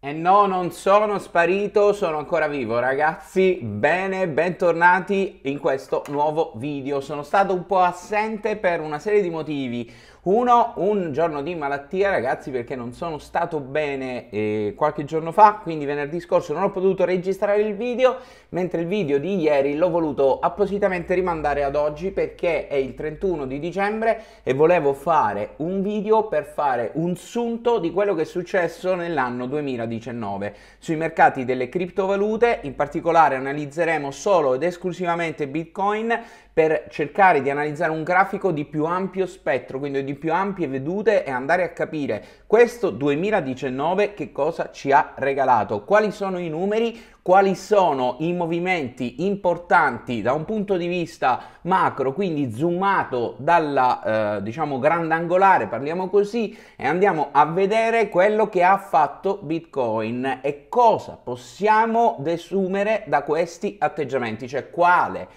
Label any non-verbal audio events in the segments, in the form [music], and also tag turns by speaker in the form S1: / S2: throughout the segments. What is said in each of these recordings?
S1: E no, non sono sparito, sono ancora vivo ragazzi, bene, bentornati in questo nuovo video. Sono stato un po' assente per una serie di motivi, uno, un giorno di malattia ragazzi perché non sono stato bene eh, qualche giorno fa, quindi venerdì scorso non ho potuto registrare il video, mentre il video di ieri l'ho voluto appositamente rimandare ad oggi perché è il 31 di dicembre e volevo fare un video per fare un sunto di quello che è successo nell'anno 2019 sui mercati delle criptovalute, in particolare analizzeremo solo ed esclusivamente Bitcoin per cercare di analizzare un grafico di più ampio spettro, quindi di più ampie vedute e andare a capire questo 2019 che cosa ci ha regalato, quali sono i numeri, quali sono i movimenti importanti da un punto di vista macro, quindi zoomato dalla eh, diciamo grandangolare, parliamo così, e andiamo a vedere quello che ha fatto Bitcoin e cosa possiamo desumere da questi atteggiamenti, cioè quale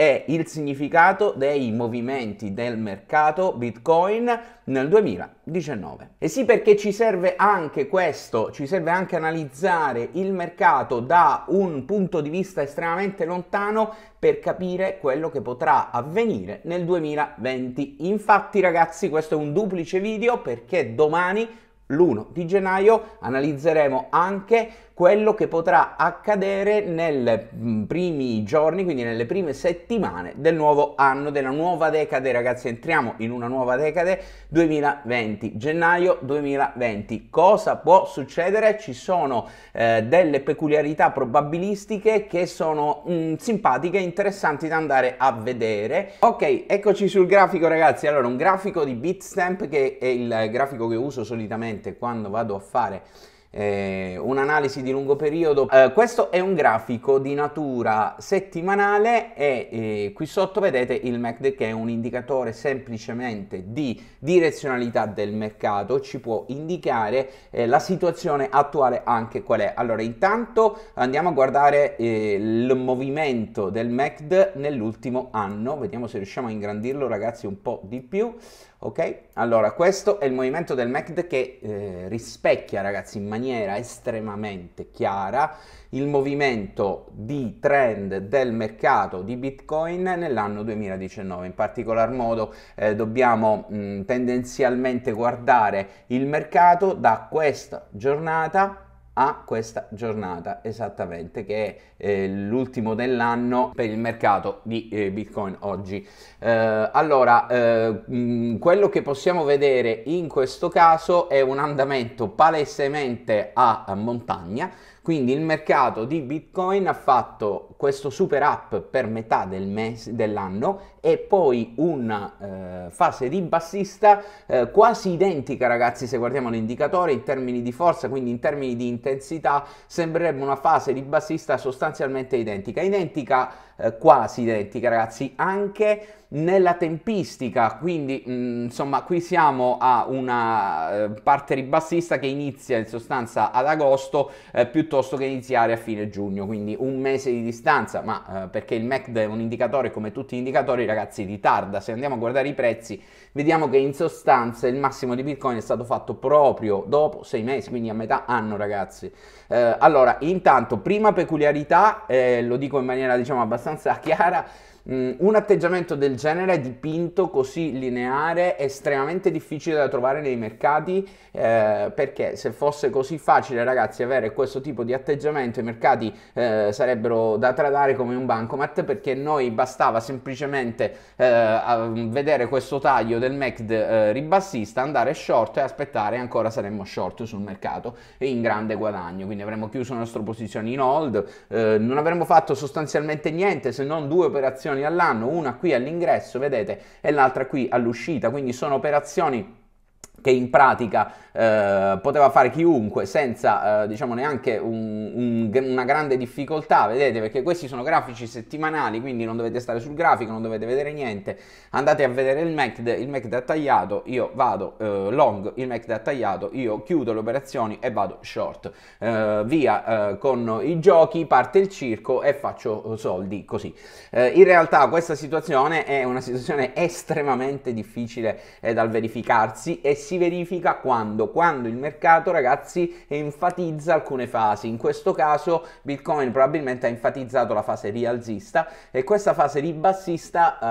S1: è il significato dei movimenti del mercato Bitcoin nel 2019. E sì perché ci serve anche questo, ci serve anche analizzare il mercato da un punto di vista estremamente lontano per capire quello che potrà avvenire nel 2020. Infatti ragazzi questo è un duplice video perché domani l'1 di gennaio analizzeremo anche quello che potrà accadere nei mm, primi giorni, quindi nelle prime settimane del nuovo anno, della nuova decade, ragazzi, entriamo in una nuova decade 2020, gennaio 2020. Cosa può succedere? Ci sono eh, delle peculiarità probabilistiche che sono mh, mm, simpatiche interessanti da andare a vedere. Ok, eccoci sul grafico, ragazzi. Allora, un grafico di Bitstamp che è il grafico che uso solitamente quando vado a fare eh, un'analisi di lungo periodo. Eh, questo è un grafico di natura settimanale e eh, qui sotto vedete il MACD che è un indicatore semplicemente di direzionalità del mercato, ci può indicare eh, la situazione attuale anche qual è. Allora intanto andiamo a guardare eh, il movimento del MACD nell'ultimo anno, vediamo se riusciamo a ingrandirlo ragazzi un po' di più. Ok? Allora, questo è il movimento del MACD che eh, rispecchia, ragazzi, in maniera estremamente chiara il movimento di trend del mercato di Bitcoin nell'anno 2019. In particolar modo eh, dobbiamo mh, mm, tendenzialmente guardare il mercato da questa giornata a questa giornata esattamente che è eh, l'ultimo dell'anno per il mercato di eh, bitcoin oggi eh, allora eh, mh, quello che possiamo vedere in questo caso è un andamento palesemente a, a montagna quindi il mercato di Bitcoin ha fatto questo super up per metà del mes- dell'anno e poi una eh, fase di bassista eh, quasi identica, ragazzi, se guardiamo l'indicatore in termini di forza, quindi in termini di intensità, sembrerebbe una fase di bassista sostanzialmente identica. Identica eh, quasi identica ragazzi anche nella tempistica quindi mh, mm, insomma qui siamo a una eh, parte ribassista che inizia in sostanza ad agosto eh, piuttosto che iniziare a fine giugno quindi un mese di distanza ma eh, perché il MACD è un indicatore come tutti gli indicatori ragazzi ritarda se andiamo a guardare i prezzi vediamo che in sostanza il massimo di bitcoin è stato fatto proprio dopo sei mesi quindi a metà anno ragazzi eh, allora intanto prima peculiarità lo dico in maniera diciamo abbastanza abbastanza [laughs] chiara Mm, un atteggiamento del genere dipinto così lineare è estremamente difficile da trovare nei mercati eh, perché se fosse così facile ragazzi avere questo tipo di atteggiamento i mercati eh, sarebbero da tradare come un bancomat perché noi bastava semplicemente eh, vedere questo taglio del MECD eh, ribassista andare short e aspettare ancora saremmo short sul mercato in grande guadagno quindi avremmo chiuso la nostra posizione in hold eh, non avremmo fatto sostanzialmente niente se non due operazioni operazioni all'anno, una qui all'ingresso, vedete, e l'altra qui all'uscita, quindi sono operazioni che in pratica eh, poteva fare chiunque senza eh, diciamo neanche un, un, una grande difficoltà vedete perché questi sono grafici settimanali quindi non dovete stare sul grafico non dovete vedere niente andate a vedere il MACD il MACD ha tagliato io vado eh, long il MACD ha tagliato io chiudo le operazioni e vado short eh, via eh, con i giochi parte il circo e faccio eh, soldi così in realtà questa situazione è una situazione estremamente difficile dal verificarsi e si si verifica quando? Quando il mercato, ragazzi, enfatizza alcune fasi. In questo caso Bitcoin probabilmente ha enfatizzato la fase rialzista e questa fase ribassista eh,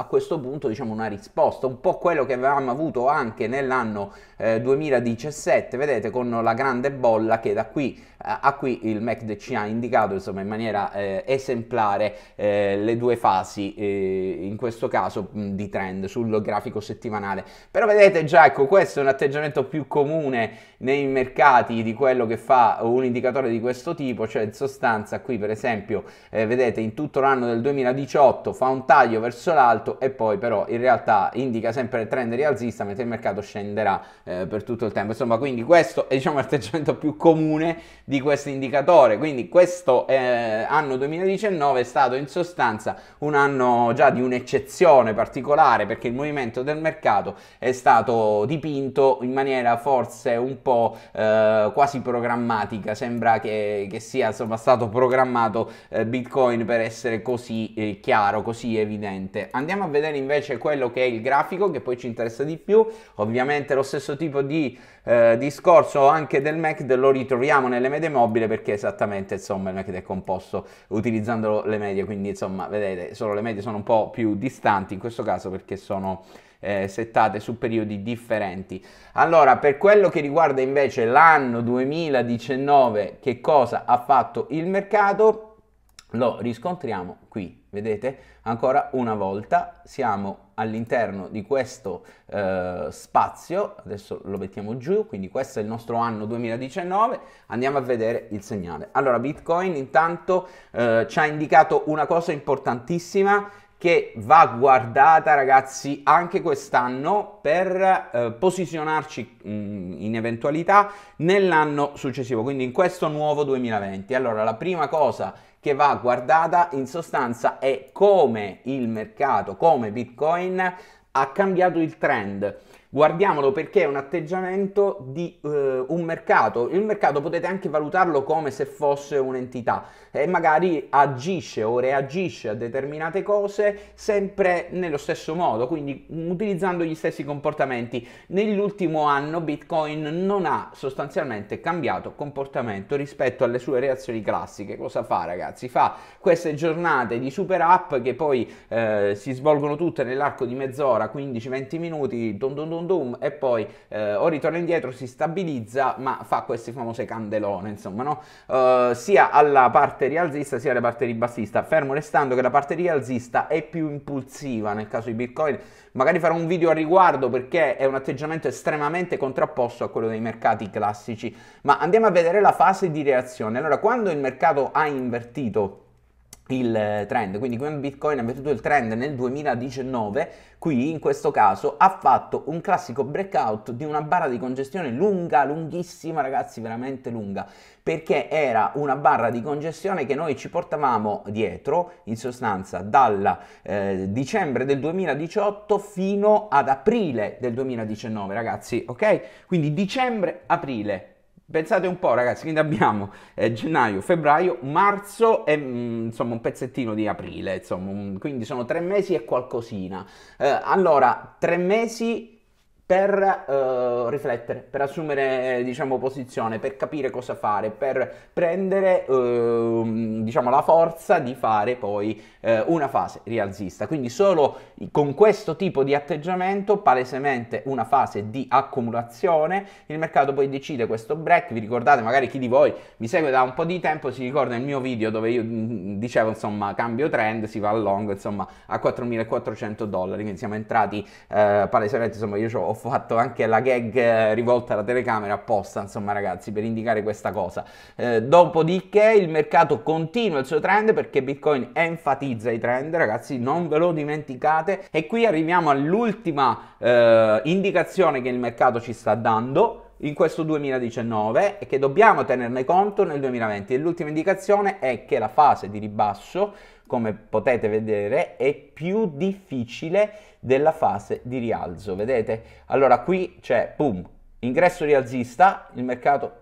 S1: a questo punto diciamo una risposta, un po' quello che avevamo avuto anche nell'anno eh, 2017, vedete con la grande bolla che da qui eh, a qui il MECD ci ha indicato insomma in maniera eh, esemplare eh, le due fasi in questo caso mh, di trend sul grafico settimanale. Però vedete già ecco questo questo è un atteggiamento più comune nei mercati di quello che fa un indicatore di questo tipo, cioè in sostanza qui per esempio eh, vedete in tutto l'anno del 2018 fa un taglio verso l'alto e poi però in realtà indica sempre il trend rialzista mentre il mercato scenderà eh, per tutto il tempo. Insomma, quindi questo è diciamo l'atteggiamento più comune di questo indicatore. Quindi questo eh, anno 2019 è stato in sostanza un anno già di un'eccezione particolare perché il movimento del mercato è stato dipinto vinto in maniera forse un po' eh, quasi programmatica, sembra che, che sia insomma, stato programmato eh, Bitcoin per essere così eh, chiaro, così evidente. Andiamo a vedere invece quello che è il grafico che poi ci interessa di più, ovviamente lo stesso tipo di eh, discorso anche del MACD lo ritroviamo nelle medie mobile perché esattamente insomma il MACD è composto utilizzando le medie, quindi insomma vedete solo le medie sono un po' più distanti in questo caso perché sono eh, settate su periodi differenti. Allora, per quello che riguarda invece l'anno 2019, che cosa ha fatto il mercato? Lo riscontriamo qui, vedete? Ancora una volta siamo all'interno di questo eh, spazio, adesso lo mettiamo giù, quindi questo è il nostro anno 2019, andiamo a vedere il segnale. Allora Bitcoin intanto eh, ci ha indicato una cosa importantissima che va guardata ragazzi anche quest'anno per eh, posizionarci mh, mm, in eventualità nell'anno successivo, quindi in questo nuovo 2020. Allora la prima cosa che va guardata in sostanza è come il mercato, come Bitcoin ha cambiato il trend. Guardiamolo perché è un atteggiamento di eh, un mercato. Il mercato potete anche valutarlo come se fosse un'entità e magari agisce o reagisce a determinate cose sempre nello stesso modo, quindi utilizzando gli stessi comportamenti. Nell'ultimo anno Bitcoin non ha sostanzialmente cambiato comportamento rispetto alle sue reazioni classiche. Cosa fa ragazzi? Fa queste giornate di super app che poi eh, si svolgono tutte nell'arco di mezz'ora, 15-20 minuti, don don don un doom e poi eh, o ritorna indietro, si stabilizza, ma fa queste famose candelone, insomma, no? Uh, sia alla parte rialzista sia alla parte ribassista, fermo restando che la parte rialzista è più impulsiva nel caso di Bitcoin, magari farò un video a riguardo perché è un atteggiamento estremamente contrapposto a quello dei mercati classici, ma andiamo a vedere la fase di reazione. Allora, quando il mercato ha invertito il trend, quindi come Bitcoin ha battuto il trend nel 2019, qui in questo caso ha fatto un classico breakout di una barra di congestione lunga, lunghissima ragazzi, veramente lunga, perché era una barra di congestione che noi ci portavamo dietro, in sostanza, dal eh, dicembre del 2018 fino ad aprile del 2019, ragazzi, ok? Quindi dicembre-aprile Pensate un po', ragazzi, quindi abbiamo eh, gennaio, febbraio, marzo e mh, mm, insomma un pezzettino di aprile, insomma, mh, quindi sono tre mesi e qualcosina. Eh, allora, tre mesi per uh, riflettere, per assumere eh, diciamo, posizione, per capire cosa fare, per prendere uh, diciamo, la forza di fare poi uh, una fase rialzista. Quindi solo con questo tipo di atteggiamento, palesemente una fase di accumulazione, il mercato poi decide questo break. Vi ricordate, magari chi di voi mi segue da un po' di tempo si ricorda il mio video dove io mm, mm, dicevo insomma cambio trend, si va a long insomma a 4.400 dollari, quindi siamo entrati palesemente insomma io ho fatto anche la gag eh, rivolta alla telecamera apposta, insomma ragazzi, per indicare questa cosa. Eh, dopodiché il mercato continua il suo trend perché Bitcoin enfatizza i trend, ragazzi, non ve lo dimenticate. E qui arriviamo all'ultima eh, indicazione che il mercato ci sta dando in questo 2019 e che dobbiamo tenerne conto nel 2020 e l'ultima indicazione è che la fase di ribasso come potete vedere è più difficile della fase di rialzo vedete allora qui c'è boom ingresso rialzista il mercato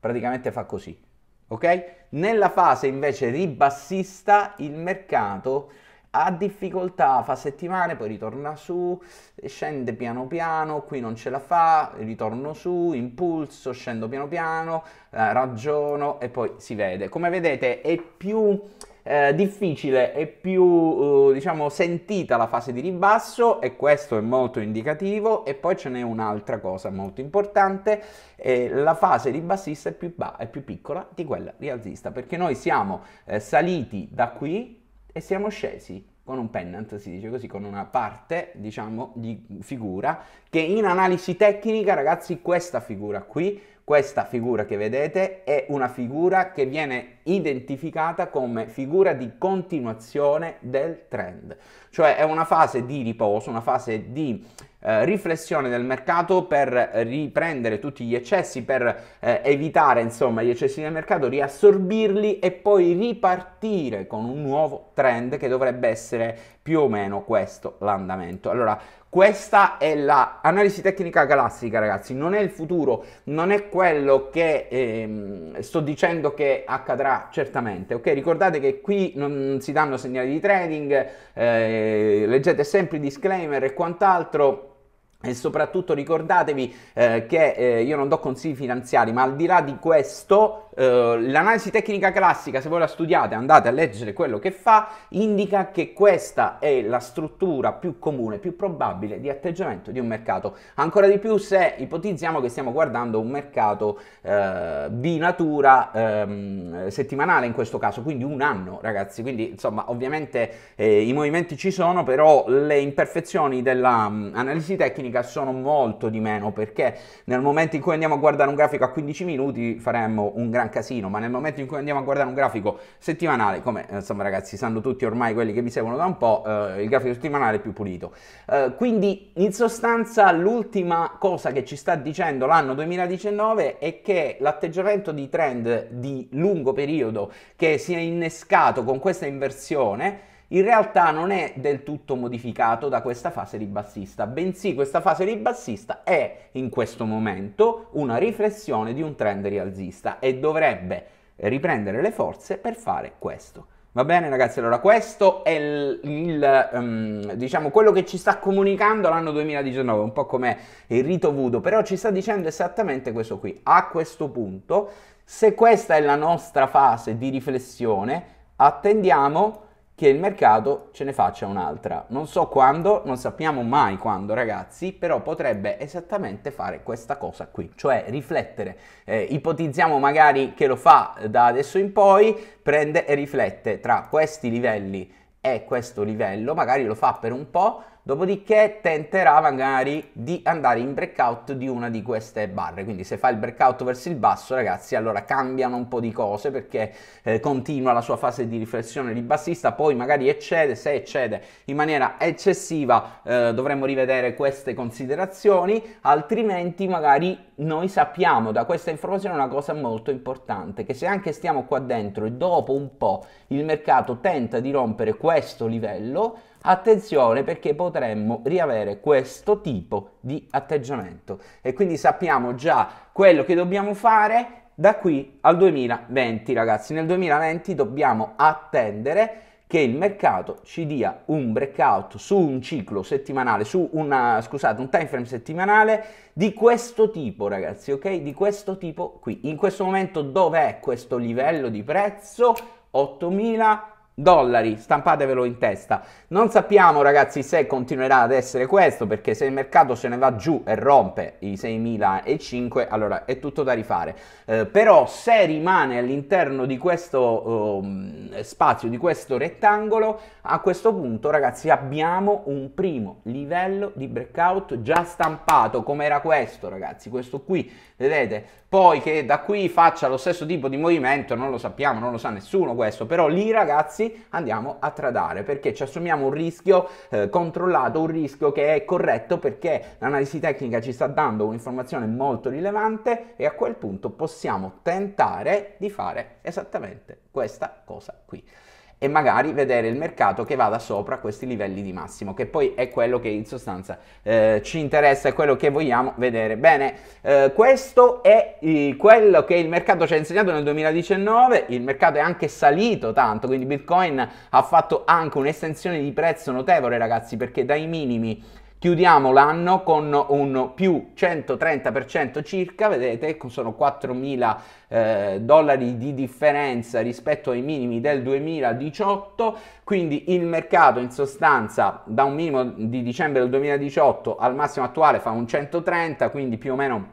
S1: praticamente fa così ok nella fase invece ribassista il mercato ha difficoltà, fa settimane, poi ritorna su, scende piano piano, qui non ce la fa, ritorno su, impulso, scendo piano piano, eh, ragiono e poi si vede. Come vedete è più eh, difficile e più eh, diciamo sentita la fase di ribasso e questo è molto indicativo e poi ce n'è un'altra cosa molto importante eh, la fase ribassista è più, ba- è più piccola di quella rialzista perché noi siamo eh, saliti da qui e siamo scesi con un pennant, si dice così, con una parte, diciamo, di figura, che in analisi tecnica, ragazzi, questa figura qui, questa figura che vedete, è una figura che viene identificata come figura di continuazione del trend, cioè è una fase di riposo, una fase di eh, riflessione del mercato per riprendere tutti gli eccessi, per eh, evitare insomma gli eccessi del mercato, riassorbirli e poi ripartire con un nuovo trend che dovrebbe essere più o meno questo l'andamento. Allora, questa è l'analisi la tecnica classica, ragazzi, non è il futuro, non è quello che ehm, sto dicendo che accadrà certamente, ok? Ricordate che qui non si danno segnali di trading, eh, leggete sempre i disclaimer e quant'altro e soprattutto ricordatevi eh, che eh, io non do consigli finanziari, ma al di là di questo, eh, l'analisi tecnica classica, se voi la studiate, andate a leggere quello che fa, indica che questa è la struttura più comune, più probabile di atteggiamento di un mercato. Ancora di più se ipotizziamo che stiamo guardando un mercato eh, di natura ehm, settimanale in questo caso, quindi un anno, ragazzi. Quindi, insomma, ovviamente eh, i movimenti ci sono, però le imperfezioni dell'analisi mm, tecnica tecnica sono molto di meno perché nel momento in cui andiamo a guardare un grafico a 15 minuti faremmo un gran casino, ma nel momento in cui andiamo a guardare un grafico settimanale, come eh, insomma ragazzi sanno tutti ormai quelli che mi seguono da un po', eh, il grafico settimanale è più pulito. Eh, quindi in sostanza l'ultima cosa che ci sta dicendo l'anno 2019 è che l'atteggiamento di trend di lungo periodo che si è innescato con questa inversione in realtà non è del tutto modificato da questa fase ribassista, bensì questa fase ribassista è in questo momento una riflessione di un trend rialzista e dovrebbe riprendere le forze per fare questo. Va bene ragazzi, allora questo è il, il um, ehm, diciamo quello che ci sta comunicando l'anno 2019, un po' come il rito voodoo, però ci sta dicendo esattamente questo qui. A questo punto, se questa è la nostra fase di riflessione, attendiamo che il mercato ce ne faccia un'altra. Non so quando, non sappiamo mai quando ragazzi, però potrebbe esattamente fare questa cosa qui, cioè riflettere. Eh, ipotizziamo magari che lo fa da adesso in poi, prende e riflette tra questi livelli e questo livello, magari lo fa per un po', Dopodiché tenterà magari di andare in breakout di una di queste barre. Quindi se fa il breakout verso il basso, ragazzi, allora cambiano un po' di cose perché eh, continua la sua fase di riflessione ribassista, poi magari eccede, se eccede in maniera eccessiva eh, dovremmo rivedere queste considerazioni, altrimenti magari noi sappiamo da questa informazione una cosa molto importante, che se anche stiamo qua dentro e dopo un po' il mercato tenta di rompere questo livello, Attenzione perché potremmo riavere questo tipo di atteggiamento e quindi sappiamo già quello che dobbiamo fare da qui al 2020 ragazzi nel 2020 dobbiamo attendere che il mercato ci dia un breakout su un ciclo settimanale su una scusate un time frame settimanale di questo tipo ragazzi ok di questo tipo qui in questo momento dov'è questo livello di prezzo 8000 dollari, stampatevelo in testa. Non sappiamo ragazzi se continuerà ad essere questo, perché se il mercato se ne va giù e rompe i 6.005, allora è tutto da rifare. Eh, però se rimane all'interno di questo eh, spazio, di questo rettangolo, a questo punto ragazzi abbiamo un primo livello di breakout già stampato, come era questo ragazzi, questo qui, vedete? Poi che da qui faccia lo stesso tipo di movimento non lo sappiamo, non lo sa nessuno questo, però lì ragazzi andiamo a tradare perché ci assumiamo un rischio eh, controllato, un rischio che è corretto perché l'analisi tecnica ci sta dando un'informazione molto rilevante e a quel punto possiamo tentare di fare esattamente questa cosa qui e magari vedere il mercato che vada sopra questi livelli di massimo, che poi è quello che in sostanza eh, ci interessa, è quello che vogliamo vedere. Bene, eh, questo è il, quello che il mercato ci ha insegnato nel 2019, il mercato è anche salito tanto, quindi Bitcoin ha fatto anche un'estensione di prezzo notevole ragazzi, perché dai minimi Chiudiamo l'anno con un più 130% circa, vedete, sono 4.000 eh, dollari di differenza rispetto ai minimi del 2018, quindi il mercato in sostanza da un minimo di dicembre del 2018 al massimo attuale fa un 130, quindi più o meno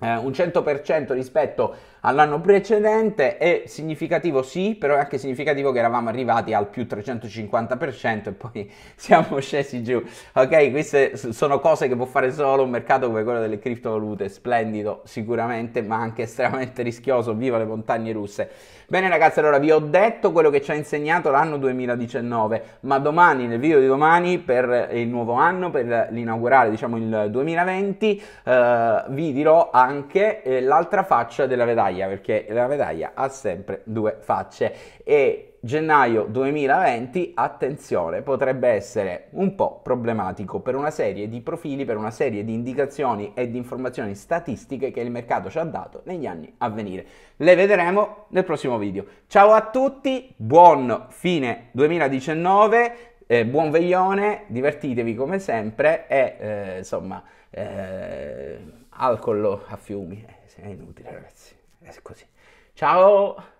S1: eh, un 100% rispetto a all'anno precedente è significativo sì, però è anche significativo che eravamo arrivati al più 350% e poi [laughs] siamo scesi giù. Ok, queste sono cose che può fare solo un mercato come quello delle criptovalute, splendido sicuramente, ma anche [laughs] estremamente rischioso, viva le montagne russe. Bene ragazzi, allora vi ho detto quello che ci ha insegnato l'anno 2019, ma domani, nel video di domani, per il nuovo anno, per l'inaugurare diciamo il 2020, eh, vi dirò anche eh, l'altra faccia della medaglia medaglia perché la medaglia ha sempre due facce e gennaio 2020, attenzione, potrebbe essere un po' problematico per una serie di profili, per una serie di indicazioni e di informazioni statistiche che il mercato ci ha dato negli anni a venire. Le vedremo nel prossimo video. Ciao a tutti, buon fine 2019, eh, buon veglione, divertitevi come sempre e eh, insomma, eh, alcol a fiumi, eh, è inutile ragazzi è così. Ciao!